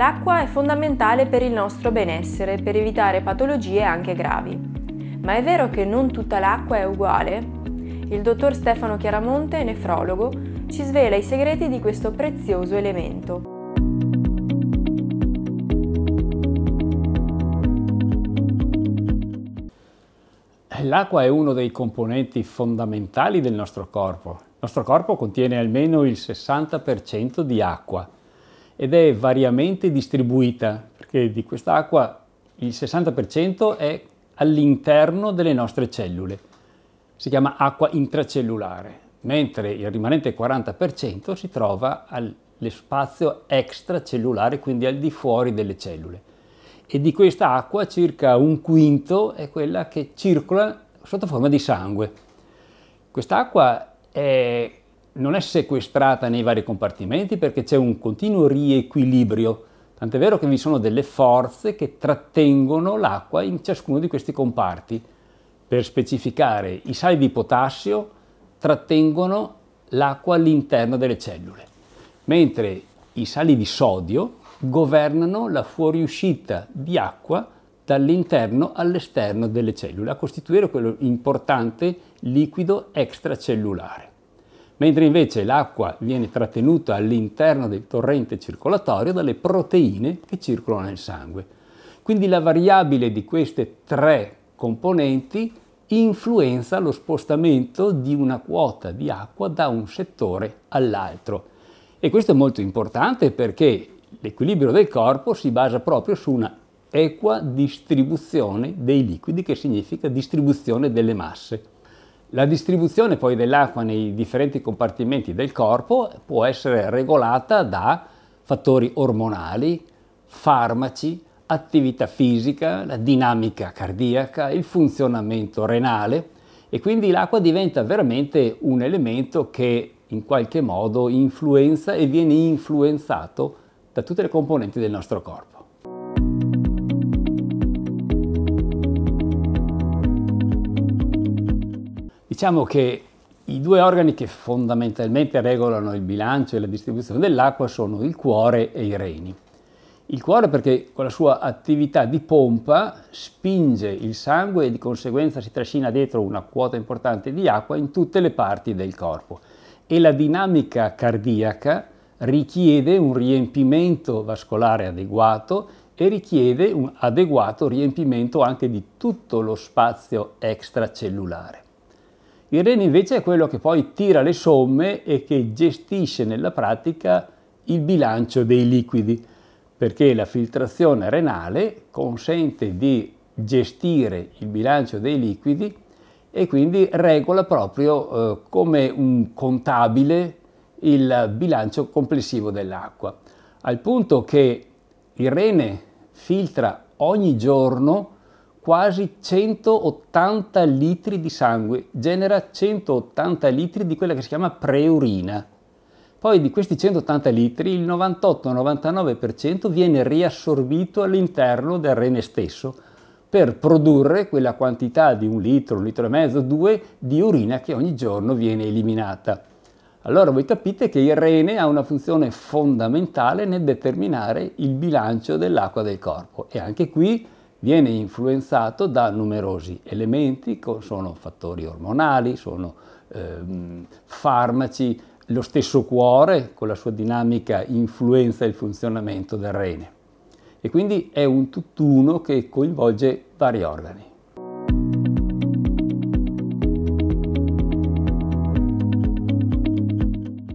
L'acqua è fondamentale per il nostro benessere per evitare patologie anche gravi. Ma è vero che non tutta l'acqua è uguale? Il dottor Stefano Chiaramonte, nefrologo, ci svela i segreti di questo prezioso elemento. L'acqua è uno dei componenti fondamentali del nostro corpo. Il nostro corpo contiene almeno il 60% di acqua ed è variamente distribuita, perché di quest'acqua il 60% è all'interno delle nostre cellule. Si chiama acqua intracellulare, mentre il rimanente 40% si trova all'spazio extracellulare, quindi al di fuori delle cellule. E di questa acqua circa un quinto è quella che circola sotto forma di sangue. Quest'acqua è non è sequestrata nei vari compartimenti perché c'è un continuo riequilibrio, tant'è vero che vi sono delle forze che trattengono l'acqua in ciascuno di questi comparti. Per specificare, i sali di potassio trattengono l'acqua all'interno delle cellule, mentre i sali di sodio governano la fuoriuscita di acqua dall'interno all'esterno delle cellule, a costituire quello importante liquido extracellulare mentre invece l'acqua viene trattenuta all'interno del torrente circolatorio dalle proteine che circolano nel sangue. Quindi la variabile di queste tre componenti influenza lo spostamento di una quota di acqua da un settore all'altro. E questo è molto importante perché l'equilibrio del corpo si basa proprio su una equa distribuzione dei liquidi, che significa distribuzione delle masse. La distribuzione poi dell'acqua nei differenti compartimenti del corpo può essere regolata da fattori ormonali, farmaci, attività fisica, la dinamica cardiaca, il funzionamento renale e quindi l'acqua diventa veramente un elemento che in qualche modo influenza e viene influenzato da tutte le componenti del nostro corpo. Diciamo che i due organi che fondamentalmente regolano il bilancio e la distribuzione dell'acqua sono il cuore e i reni. Il cuore perché con la sua attività di pompa spinge il sangue e di conseguenza si trascina dietro una quota importante di acqua in tutte le parti del corpo e la dinamica cardiaca richiede un riempimento vascolare adeguato e richiede un adeguato riempimento anche di tutto lo spazio extracellulare. Il rene invece è quello che poi tira le somme e che gestisce nella pratica il bilancio dei liquidi, perché la filtrazione renale consente di gestire il bilancio dei liquidi e quindi regola proprio eh, come un contabile il bilancio complessivo dell'acqua, al punto che il rene filtra ogni giorno quasi 180 litri di sangue, genera 180 litri di quella che si chiama preurina. Poi di questi 180 litri il 98-99% viene riassorbito all'interno del rene stesso per produrre quella quantità di un litro, un litro e mezzo, due di urina che ogni giorno viene eliminata. Allora voi capite che il rene ha una funzione fondamentale nel determinare il bilancio dell'acqua del corpo e anche qui viene influenzato da numerosi elementi, sono fattori ormonali, sono ehm, farmaci, lo stesso cuore con la sua dinamica influenza il funzionamento del rene e quindi è un tutt'uno che coinvolge vari organi.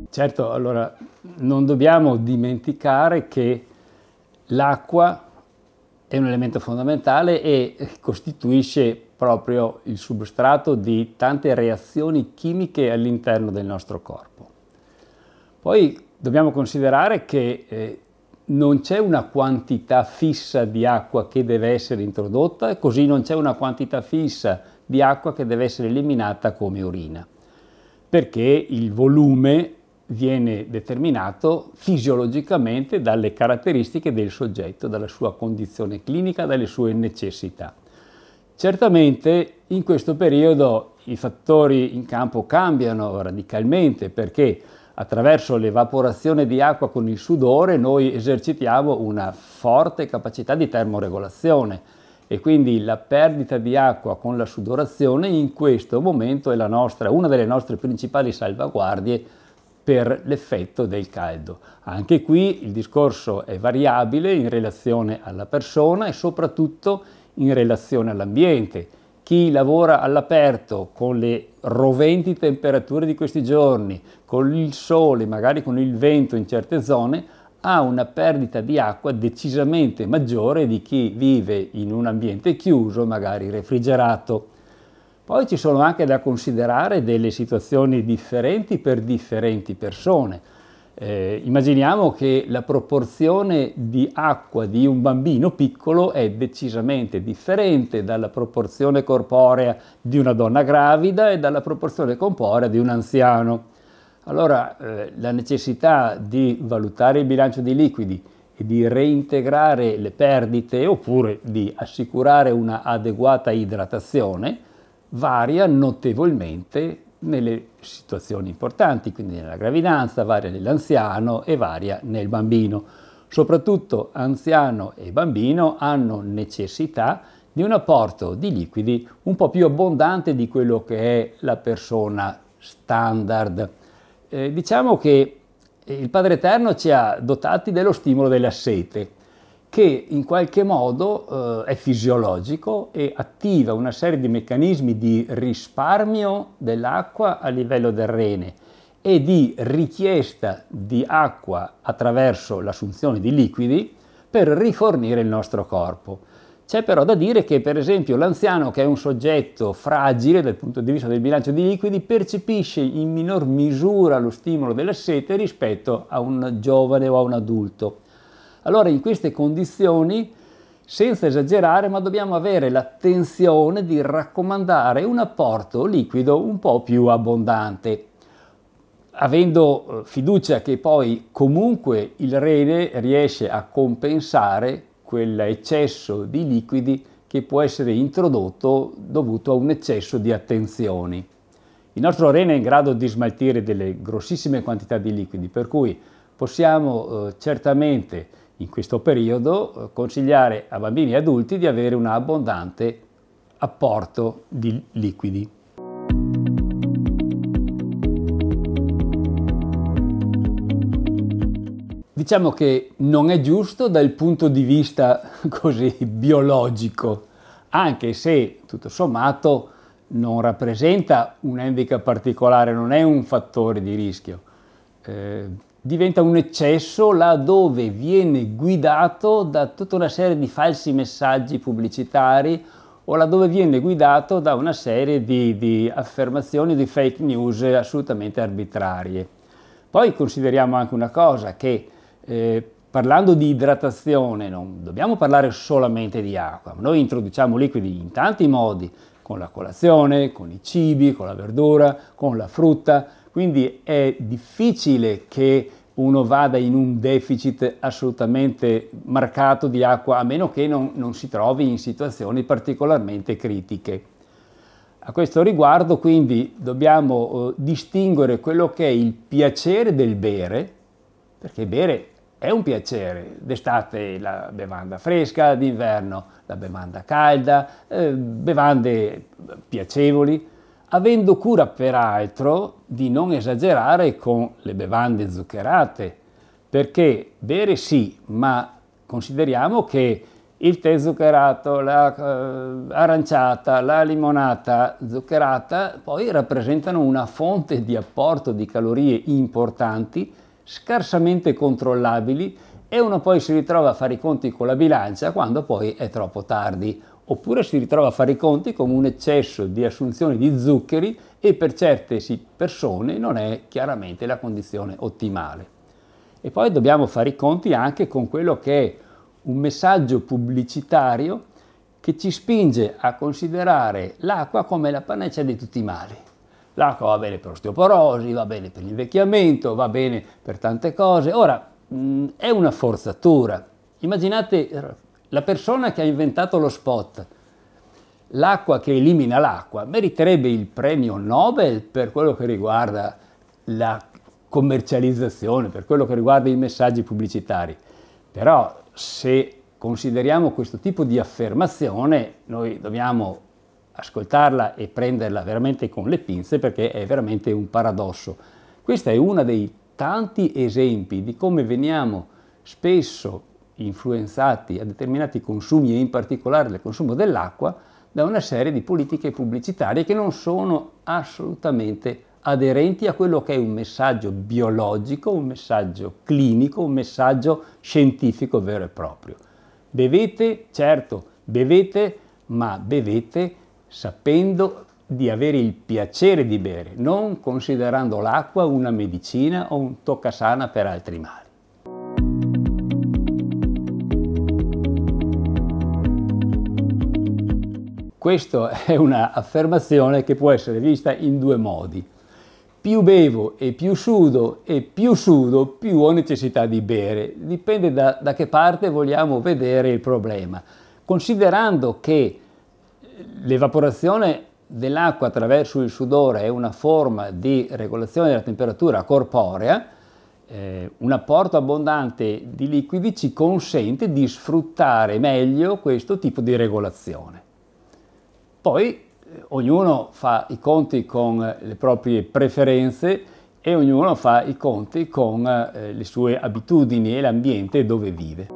Certo, allora non dobbiamo dimenticare che l'acqua è un elemento fondamentale e costituisce proprio il substrato di tante reazioni chimiche all'interno del nostro corpo. Poi dobbiamo considerare che eh, non c'è una quantità fissa di acqua che deve essere introdotta e così non c'è una quantità fissa di acqua che deve essere eliminata come urina, perché il volume viene determinato fisiologicamente dalle caratteristiche del soggetto, dalla sua condizione clinica, dalle sue necessità. Certamente in questo periodo i fattori in campo cambiano radicalmente perché attraverso l'evaporazione di acqua con il sudore noi esercitiamo una forte capacità di termoregolazione e quindi la perdita di acqua con la sudorazione in questo momento è nostra, una delle nostre principali salvaguardie per l'effetto del caldo. Anche qui il discorso è variabile in relazione alla persona e soprattutto in relazione all'ambiente. Chi lavora all'aperto con le roventi temperature di questi giorni, con il sole, magari con il vento in certe zone, ha una perdita di acqua decisamente maggiore di chi vive in un ambiente chiuso, magari refrigerato. Poi ci sono anche da considerare delle situazioni differenti per differenti persone. Eh, immaginiamo che la proporzione di acqua di un bambino piccolo è decisamente differente dalla proporzione corporea di una donna gravida e dalla proporzione corporea di un anziano. Allora eh, la necessità di valutare il bilancio dei liquidi e di reintegrare le perdite oppure di assicurare una adeguata idratazione varia notevolmente nelle situazioni importanti, quindi nella gravidanza, varia nell'anziano e varia nel bambino. Soprattutto anziano e bambino hanno necessità di un apporto di liquidi un po' più abbondante di quello che è la persona standard. Eh, diciamo che il Padre Eterno ci ha dotati dello stimolo della sete, che in qualche modo eh, è fisiologico e attiva una serie di meccanismi di risparmio dell'acqua a livello del rene e di richiesta di acqua attraverso l'assunzione di liquidi per rifornire il nostro corpo. C'è però da dire che per esempio l'anziano che è un soggetto fragile dal punto di vista del bilancio di liquidi percepisce in minor misura lo stimolo della sete rispetto a un giovane o a un adulto. Allora in queste condizioni, senza esagerare, ma dobbiamo avere l'attenzione di raccomandare un apporto liquido un po' più abbondante, avendo eh, fiducia che poi comunque il rene riesce a compensare quell'eccesso di liquidi che può essere introdotto dovuto a un eccesso di attenzioni. Il nostro rene è in grado di smaltire delle grossissime quantità di liquidi, per cui possiamo eh, certamente in questo periodo eh, consigliare a bambini e adulti di avere un abbondante apporto di liquidi. Diciamo che non è giusto dal punto di vista così biologico, anche se tutto sommato non rappresenta un handicap particolare, non è un fattore di rischio. Eh, diventa un eccesso laddove viene guidato da tutta una serie di falsi messaggi pubblicitari o laddove viene guidato da una serie di, di affermazioni di fake news assolutamente arbitrarie. Poi consideriamo anche una cosa che eh, parlando di idratazione non dobbiamo parlare solamente di acqua, noi introduciamo liquidi in tanti modi, con la colazione, con i cibi, con la verdura, con la frutta, quindi è difficile che uno vada in un deficit assolutamente marcato di acqua, a meno che non, non si trovi in situazioni particolarmente critiche. A questo riguardo quindi dobbiamo eh, distinguere quello che è il piacere del bere, perché bere è un piacere, d'estate la bevanda fresca, d'inverno la bevanda calda, eh, bevande piacevoli, avendo cura peraltro di non esagerare con le bevande zuccherate, perché bere sì, ma consideriamo che il tè zuccherato, l'aranciata, la, eh, la limonata zuccherata poi rappresentano una fonte di apporto di calorie importanti, scarsamente controllabili e uno poi si ritrova a fare i conti con la bilancia quando poi è troppo tardi oppure si ritrova a fare i conti con un eccesso di assunzione di zuccheri e per certe persone non è chiaramente la condizione ottimale. E poi dobbiamo fare i conti anche con quello che è un messaggio pubblicitario che ci spinge a considerare l'acqua come la panacea di tutti i mali. L'acqua va bene per osteoporosi, va bene per l'invecchiamento, va bene per tante cose. Ora, mm, è una forzatura. Immaginate la persona che ha inventato lo spot, l'acqua che elimina l'acqua, meriterebbe il premio Nobel per quello che riguarda la commercializzazione, per quello che riguarda i messaggi pubblicitari. Però se consideriamo questo tipo di affermazione, noi dobbiamo ascoltarla e prenderla veramente con le pinze perché è veramente un paradosso. Questo è uno dei tanti esempi di come veniamo spesso influenzati a determinati consumi e in particolare al consumo dell'acqua da una serie di politiche pubblicitarie che non sono assolutamente aderenti a quello che è un messaggio biologico, un messaggio clinico, un messaggio scientifico vero e proprio. Bevete, certo, bevete, ma bevete sapendo di avere il piacere di bere, non considerando l'acqua una medicina o un toccasana per altri mali. Questa è un'affermazione che può essere vista in due modi. Più bevo e più sudo e più sudo più ho necessità di bere. Dipende da, da che parte vogliamo vedere il problema. Considerando che l'evaporazione dell'acqua attraverso il sudore è una forma di regolazione della temperatura corporea, eh, un apporto abbondante di liquidi ci consente di sfruttare meglio questo tipo di regolazione. Poi eh, ognuno fa i conti con eh, le proprie preferenze e ognuno fa i conti con eh, le sue abitudini e l'ambiente dove vive.